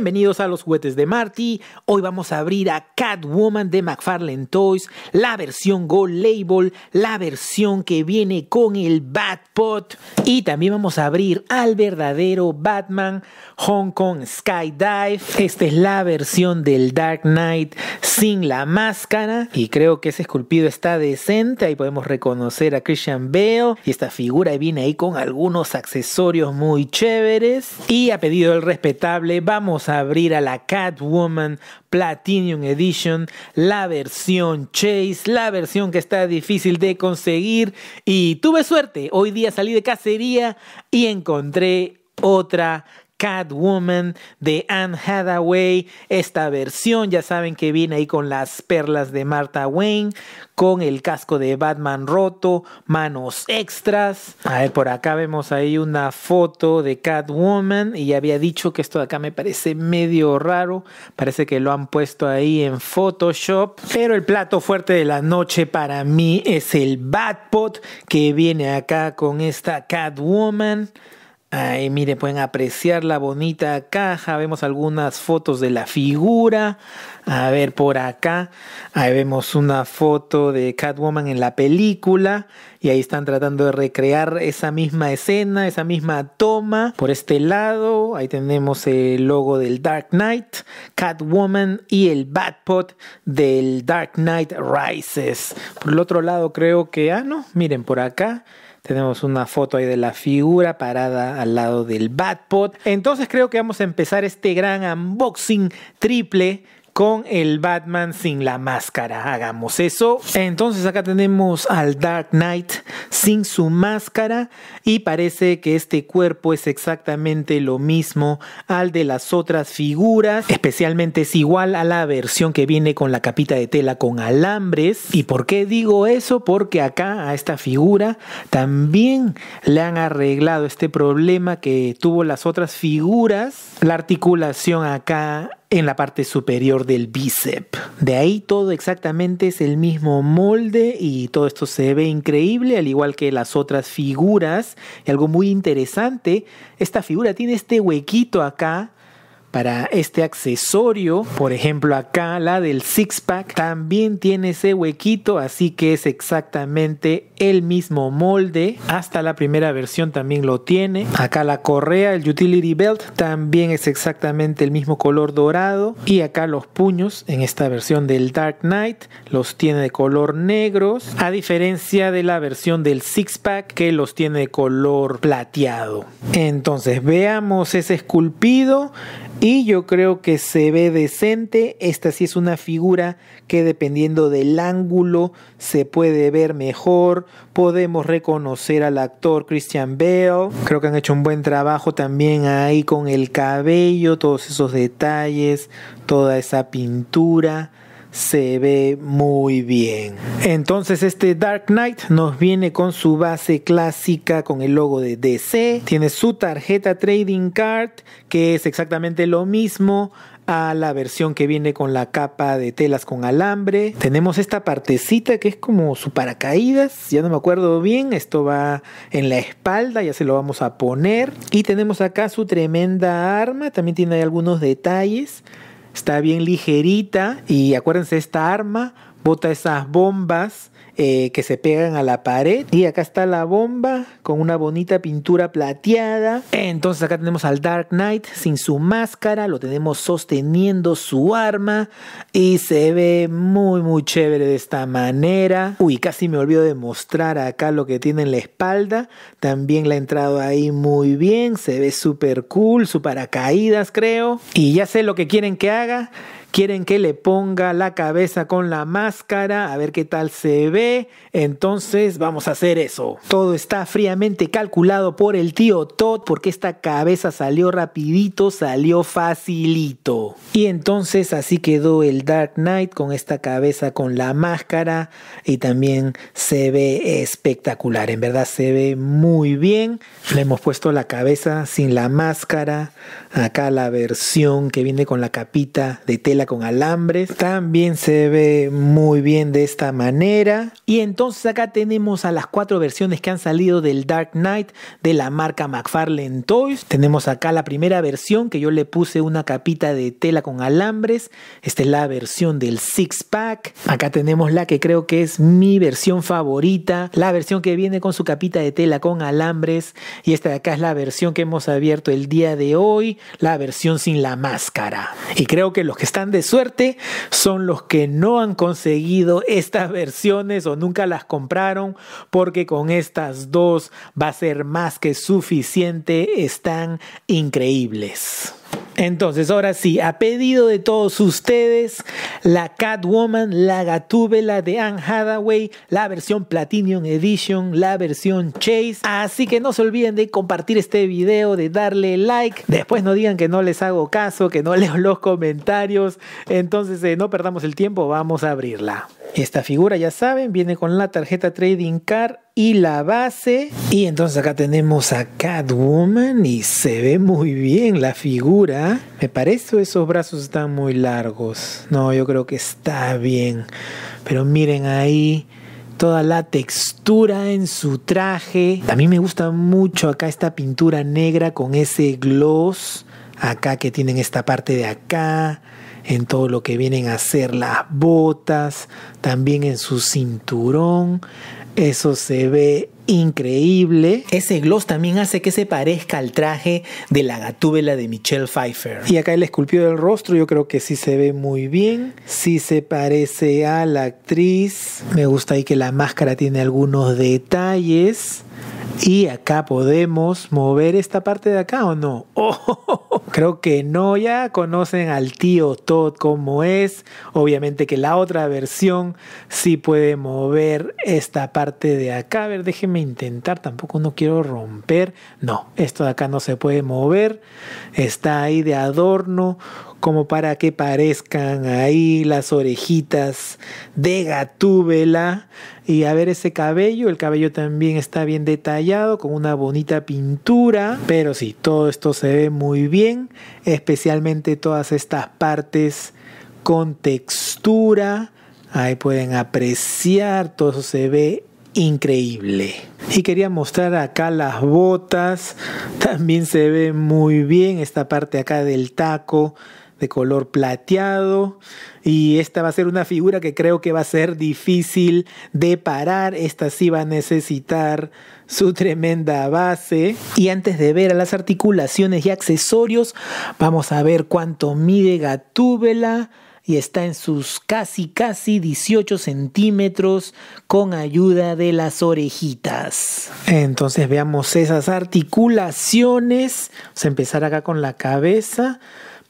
Bienvenidos a los juguetes de Marty. Hoy vamos a abrir a Catwoman de McFarlane Toys, la versión Gold Label, la versión que viene con el Batpot. Y también vamos a abrir al verdadero Batman Hong Kong Skydive. Esta es la versión del Dark Knight sin la máscara. Y creo que ese esculpido está decente. Ahí podemos reconocer a Christian Bale. Y esta figura viene ahí con algunos accesorios muy chéveres. Y a pedido del respetable, vamos abrir a la Catwoman Platinum Edition, la versión Chase, la versión que está difícil de conseguir. Y tuve suerte, hoy día salí de cacería y encontré otra Catwoman de Anne Hathaway. Esta versión ya saben que viene ahí con las perlas de Martha Wayne, con el casco de Batman roto, manos extras. A ver, por acá vemos ahí una foto de Catwoman y ya había dicho que esto de acá me parece medio raro. Parece que lo han puesto ahí en Photoshop. Pero el plato fuerte de la noche para mí es el Batpot que viene acá con esta Catwoman. Ahí miren, pueden apreciar la bonita caja. Vemos algunas fotos de la figura. A ver, por acá. Ahí vemos una foto de Catwoman en la película. Y ahí están tratando de recrear esa misma escena, esa misma toma. Por este lado, ahí tenemos el logo del Dark Knight, Catwoman y el Batpod del Dark Knight Rises. Por el otro lado, creo que. Ah, no, miren, por acá tenemos una foto ahí de la figura parada al lado del Batpod. Entonces creo que vamos a empezar este gran unboxing triple con el Batman sin la máscara. Hagamos eso. Entonces acá tenemos al Dark Knight sin su máscara y parece que este cuerpo es exactamente lo mismo al de las otras figuras. Especialmente es igual a la versión que viene con la capita de tela con alambres. ¿Y por qué digo eso? Porque acá a esta figura también le han arreglado este problema que tuvo las otras figuras. La articulación acá en la parte superior del bíceps. De ahí todo exactamente es el mismo molde y todo esto se ve increíble, al igual que las otras figuras. Y algo muy interesante, esta figura tiene este huequito acá para este accesorio. Por ejemplo, acá la del six pack también tiene ese huequito, así que es exactamente el mismo molde. Hasta la primera versión también lo tiene. Acá la correa, el utility belt, también es exactamente el mismo color dorado. Y acá los puños, en esta versión del Dark Knight, los tiene de color negros, a diferencia de la versión del six pack que los tiene de color plateado. Entonces, veamos ese esculpido y yo creo que se ve decente. Esta sí es una figura que dependiendo del ángulo se puede ver mejor. Podemos reconocer al actor Christian Bale. Creo que han hecho un buen trabajo también ahí con el cabello, todos esos detalles, toda esa pintura se ve muy bien. Entonces este Dark Knight nos viene con su base clásica con el logo de DC. Tiene su tarjeta Trading Card que es exactamente lo mismo a la versión que viene con la capa de telas con alambre. Tenemos esta partecita que es como su paracaídas, ya no me acuerdo bien, esto va en la espalda, ya se lo vamos a poner. Y tenemos acá su tremenda arma, también tiene algunos detalles Está bien ligerita y acuérdense, esta arma bota esas bombas eh, que se pegan a la pared. Y acá está la bomba con una bonita pintura plateada. Entonces acá tenemos al Dark Knight sin su máscara, lo tenemos sosteniendo su arma y se ve muy muy chévere de esta manera. Uy, casi me olvido de mostrar acá lo que tiene en la espalda. También la ha entrado ahí muy bien, se ve súper cool, su paracaídas creo. Y ya sé lo que quieren que haga quieren que le ponga la cabeza con la máscara, a ver qué tal se ve, entonces vamos a hacer eso. Todo está fríamente calculado por el tío Todd porque esta cabeza salió rapidito, salió facilito. Y entonces así quedó el Dark Knight con esta cabeza con la máscara y también se ve espectacular, en verdad se ve muy bien. Le hemos puesto la cabeza sin la máscara, acá la versión que viene con la capita de tela con alambres. También se ve muy bien de esta manera. Y entonces acá tenemos a las cuatro versiones que han salido del Dark Knight de la marca McFarlane Toys. Tenemos acá la primera versión que yo le puse una capita de tela con alambres. Esta es la versión del Six Pack. Acá tenemos la que creo que es mi versión favorita. La versión que viene con su capita de tela con alambres. Y esta de acá es la versión que hemos abierto el día de hoy. La versión sin la máscara. Y creo que los que están de suerte son los que no han conseguido estas versiones o nunca las compraron porque con estas dos va a ser más que suficiente. Están increíbles. Entonces, ahora sí, a pedido de todos ustedes, la Catwoman, la Gatúbela de Anne Hathaway, la versión Platinum Edition, la versión Chase. Así que no se olviden de compartir este video, de darle like. Después no digan que no les hago caso, que no leo los comentarios. Entonces, eh, no perdamos el tiempo, vamos a abrirla. Esta figura, ya saben, viene con la tarjeta Trading Card y la base. Y entonces acá tenemos a Catwoman y se ve muy bien la figura. Me parece esos brazos están muy largos. No, yo creo que está bien. Pero miren ahí toda la textura en su traje. A mí me gusta mucho acá esta pintura negra con ese gloss. Acá que tienen esta parte de acá en todo lo que vienen a ser las botas, también en su cinturón. Eso se ve increíble. Ese gloss también hace que se parezca al traje de la gatúbela de Michelle Pfeiffer. Y acá el esculpido del rostro yo creo que sí se ve muy bien, sí se parece a la actriz. Me gusta ahí que la máscara tiene algunos detalles. Y acá podemos mover esta parte de acá o no. Oh, creo que no, ya conocen al tío Todd como es. Obviamente que la otra versión sí puede mover esta parte de acá. A ver, déjenme intentar, tampoco no quiero romper. No, esto de acá no se puede mover. Está ahí de adorno como para que parezcan ahí las orejitas de gatúbela. Y a ver ese cabello, el cabello también está bien detallado, con una bonita pintura. Pero sí, todo esto se ve muy bien, especialmente todas estas partes con textura. Ahí pueden apreciar, todo eso se ve increíble. Y quería mostrar acá las botas, también se ve muy bien esta parte acá del taco de color plateado. Y esta va a ser una figura que creo que va a ser difícil de parar. Esta sí va a necesitar su tremenda base. Y antes de ver a las articulaciones y accesorios, vamos a ver cuánto mide Gatúbela y está en sus casi casi 18 centímetros con ayuda de las orejitas. Entonces veamos esas articulaciones. Vamos a empezar acá con la cabeza.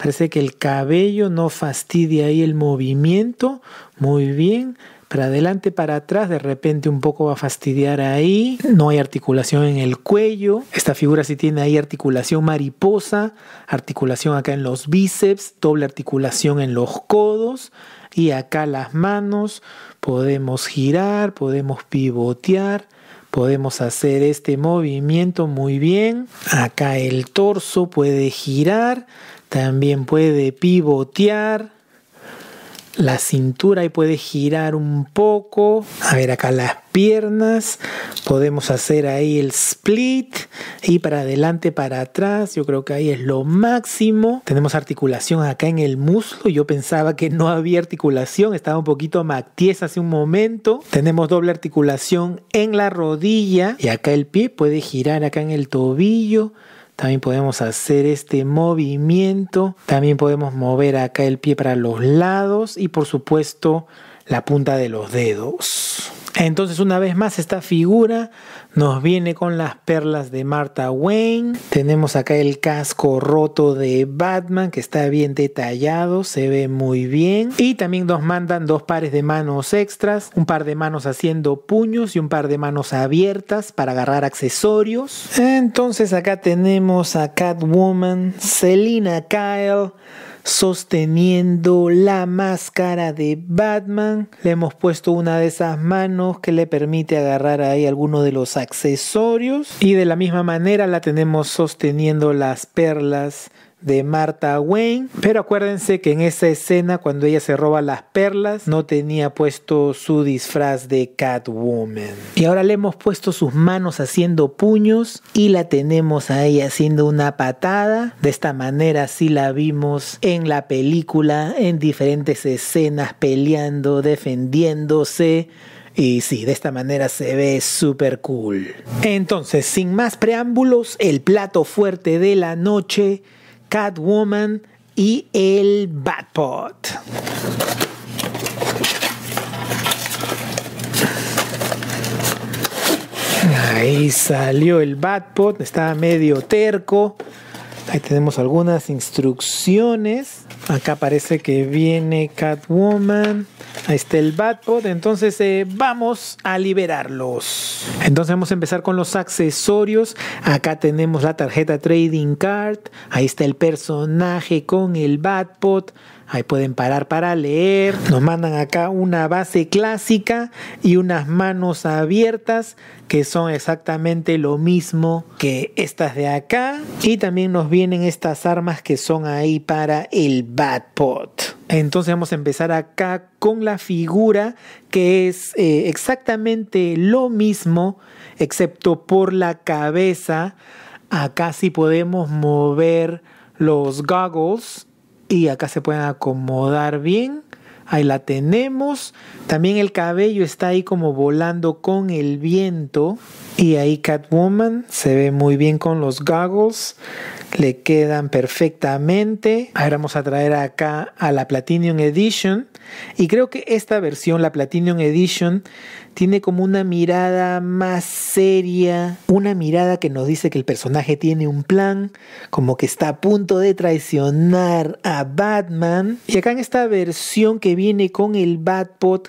Parece que el cabello no fastidia ahí el movimiento. Muy bien. Para adelante, para atrás, de repente un poco va a fastidiar ahí. No hay articulación en el cuello. Esta figura sí tiene ahí articulación mariposa, articulación acá en los bíceps, doble articulación en los codos y acá las manos. Podemos girar, podemos pivotear. Podemos hacer este movimiento muy bien. Acá el torso puede girar. También puede pivotear la cintura y puede girar un poco. A ver acá las piernas. Podemos hacer ahí el split y para adelante, para atrás. Yo creo que ahí es lo máximo. Tenemos articulación acá en el muslo. Yo pensaba que no había articulación. Estaba un poquito mactiez hace un momento. Tenemos doble articulación en la rodilla y acá el pie puede girar acá en el tobillo. También podemos hacer este movimiento. También podemos mover acá el pie para los lados y por supuesto la punta de los dedos. Entonces, una vez más, esta figura nos viene con las perlas de Martha Wayne. Tenemos acá el casco roto de Batman, que está bien detallado, se ve muy bien. Y también nos mandan dos pares de manos extras, un par de manos haciendo puños y un par de manos abiertas para agarrar accesorios. Entonces, acá tenemos a Catwoman, Selina Kyle sosteniendo la máscara de Batman. Le hemos puesto una de esas manos que le permite agarrar ahí algunos de los accesorios. Y de la misma manera la tenemos sosteniendo las perlas de Martha Wayne. Pero acuérdense que en esa escena, cuando ella se roba las perlas, no tenía puesto su disfraz de Catwoman. Y ahora le hemos puesto sus manos haciendo puños y la tenemos a ella haciendo una patada. De esta manera sí la vimos en la película, en diferentes escenas, peleando, defendiéndose. Y sí, de esta manera se ve súper cool. Entonces, sin más preámbulos, el plato fuerte de la noche Catwoman y el Batpot. Ahí salió el Batpot, Está medio terco. Ahí tenemos algunas instrucciones. Acá parece que viene Catwoman. Ahí está el Batpod, Entonces eh, vamos a liberarlos. Entonces vamos a empezar con los accesorios. Acá tenemos la tarjeta Trading Card. Ahí está el personaje con el Batpod Ahí pueden parar para leer. Nos mandan acá una base clásica y unas manos abiertas que son exactamente lo mismo que estas de acá. Y también nos vienen estas armas que son ahí para el Batpod entonces vamos a empezar acá con la figura que es eh, exactamente lo mismo, excepto por la cabeza. Acá sí podemos mover los goggles y acá se pueden acomodar bien. Ahí la tenemos. También el cabello está ahí como volando con el viento. Y ahí Catwoman se ve muy bien con los goggles le quedan perfectamente. Ahora vamos a traer acá a la Platinum Edition. Y creo que esta versión, la Platinum Edition, tiene como una mirada más seria, una mirada que nos dice que el personaje tiene un plan, como que está a punto de traicionar a Batman. Y acá en esta versión que viene con el Batpod...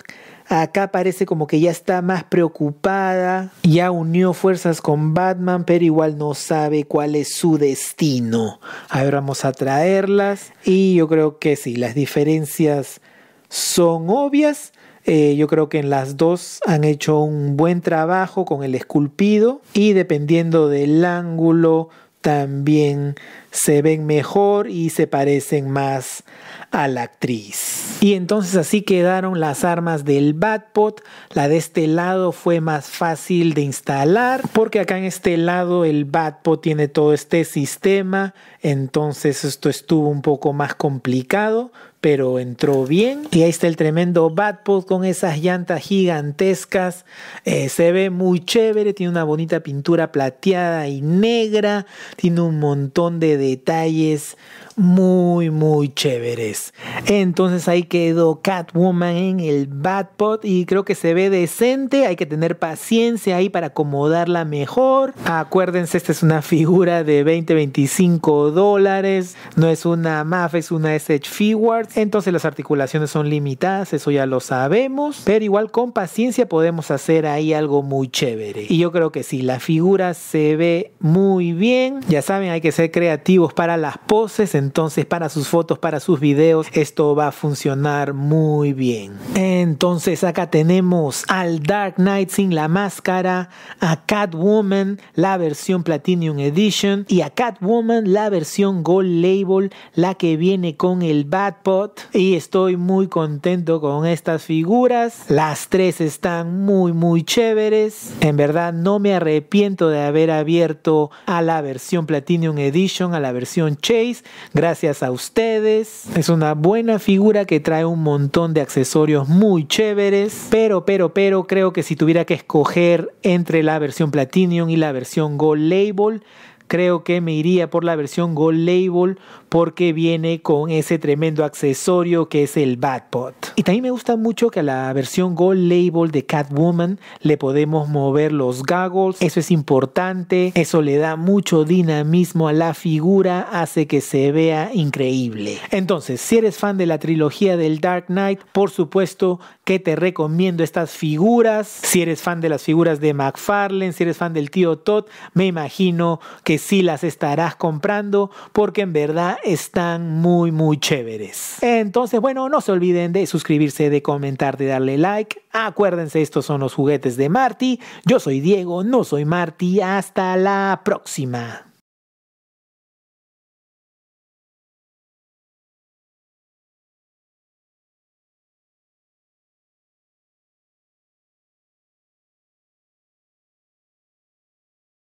Acá parece como que ya está más preocupada, ya unió fuerzas con Batman, pero igual no sabe cuál es su destino. A ver, vamos a traerlas y yo creo que sí, las diferencias son obvias. Eh, yo creo que en las dos han hecho un buen trabajo con el esculpido y dependiendo del ángulo también se ven mejor y se parecen más a la actriz. Y entonces así quedaron las armas del Batpod La de este lado fue más fácil de instalar porque acá en este lado el Batpod tiene todo este sistema. Entonces esto estuvo un poco más complicado, pero entró bien. Y ahí está el tremendo Batpod con esas llantas gigantescas. Eh, se ve muy chévere, tiene una bonita pintura plateada y negra, tiene un montón de detalles muy, muy chéveres. Entonces ahí quedó Catwoman en el Batpod y creo que se ve decente. Hay que tener paciencia ahí para acomodarla mejor. Acuérdense, esta es una figura de 20, 25 dólares. No es una MAF, es una SH Figuarts. Entonces las articulaciones son limitadas, eso ya lo sabemos. Pero igual con paciencia podemos hacer ahí algo muy chévere. Y yo creo que sí, la figura se ve muy bien. Ya saben, hay que ser creativos para las poses. Entonces para sus fotos, para sus videos, esto va a funcionar muy bien. Entonces acá tenemos al Dark Knight sin la máscara, a Catwoman, la versión Platinum Edition, y a Catwoman, la versión Gold Label, la que viene con el Batpot. Y estoy muy contento con estas figuras. Las tres están muy, muy chéveres. En verdad no me arrepiento de haber abierto a la versión Platinum Edition, a la versión Chase gracias a ustedes. Es una buena figura que trae un montón de accesorios muy chéveres, pero, pero, pero creo que si tuviera que escoger entre la versión Platinum y la versión Gold Label, creo que me iría por la versión Gold Label porque viene con ese tremendo accesorio que es el Batpod. Y también me gusta mucho que a la versión Gold Label de Catwoman le podemos mover los goggles, eso es importante, eso le da mucho dinamismo a la figura, hace que se vea increíble. Entonces, si eres fan de la trilogía del Dark Knight, por supuesto que te recomiendo estas figuras. Si eres fan de las figuras de McFarlane, si eres fan del tío Todd, me imagino que si las estarás comprando porque en verdad están muy muy chéveres. Entonces, bueno, no se olviden de suscribirse, de comentar, de darle like. Acuérdense, estos son los juguetes de Marty. Yo soy Diego, no soy Marty. Hasta la próxima.